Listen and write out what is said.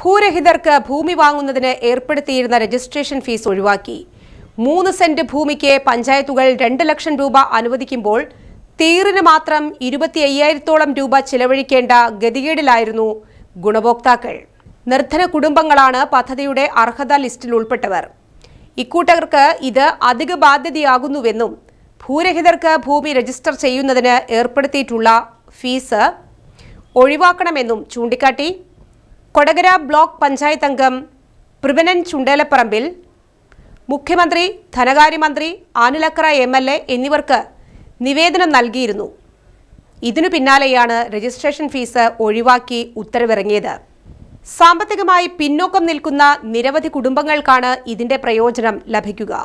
ഭൂരഹിതർക്ക് ഭൂമി വാങ്ങുന്നതിന് ഏർപ്പെടുത്തിയിരുന്ന രജിസ്ട്രേഷൻ ഫീസ് ഒഴിവാക്കി മൂന്ന് സെന്റ് ഭൂമിക്ക് പഞ്ചായത്തുകൾ രണ്ട് ലക്ഷം രൂപ അനുവദിക്കുമ്പോൾ തീറിന് മാത്രം ഇരുപത്തി അയ്യായിരത്തോളം രൂപ ചിലവഴിക്കേണ്ട ഗതികേടിലായിരുന്നു ഗുണഭോക്താക്കൾ നിർധന കുടുംബങ്ങളാണ് പദ്ധതിയുടെ അർഹത ലിസ്റ്റിൽ ഉൾപ്പെട്ടവർ ഇക്കൂട്ടർക്ക് ഇത് അധിക ബാധ്യതയാകുന്നുവെന്നും ഭൂരഹിതർക്ക് ഭൂമി രജിസ്റ്റർ ചെയ്യുന്നതിന് ഏർപ്പെടുത്തിയിട്ടുള്ള ഫീസ് ഒഴിവാക്കണമെന്നും ചൂണ്ടിക്കാട്ടി കൊടകര ബ്ലോക്ക് പഞ്ചായത്ത് അംഗം പ്രഭനൻ ചുണ്ടേലപ്പറമ്പിൽ മുഖ്യമന്ത്രി ധനകാര്യമന്ത്രി ആനിലക്കറ എം എൽ എ എന്നിവർക്ക് നിവേദനം നൽകിയിരുന്നു ഇതിനു പിന്നാലെയാണ് രജിസ്ട്രേഷൻ ഫീസ് ഒഴിവാക്കി ഉത്തരവിറങ്ങിയത് സാമ്പത്തികമായി പിന്നോക്കം നിൽക്കുന്ന നിരവധി കുടുംബങ്ങൾക്കാണ് ഇതിന്റെ പ്രയോജനം ലഭിക്കുക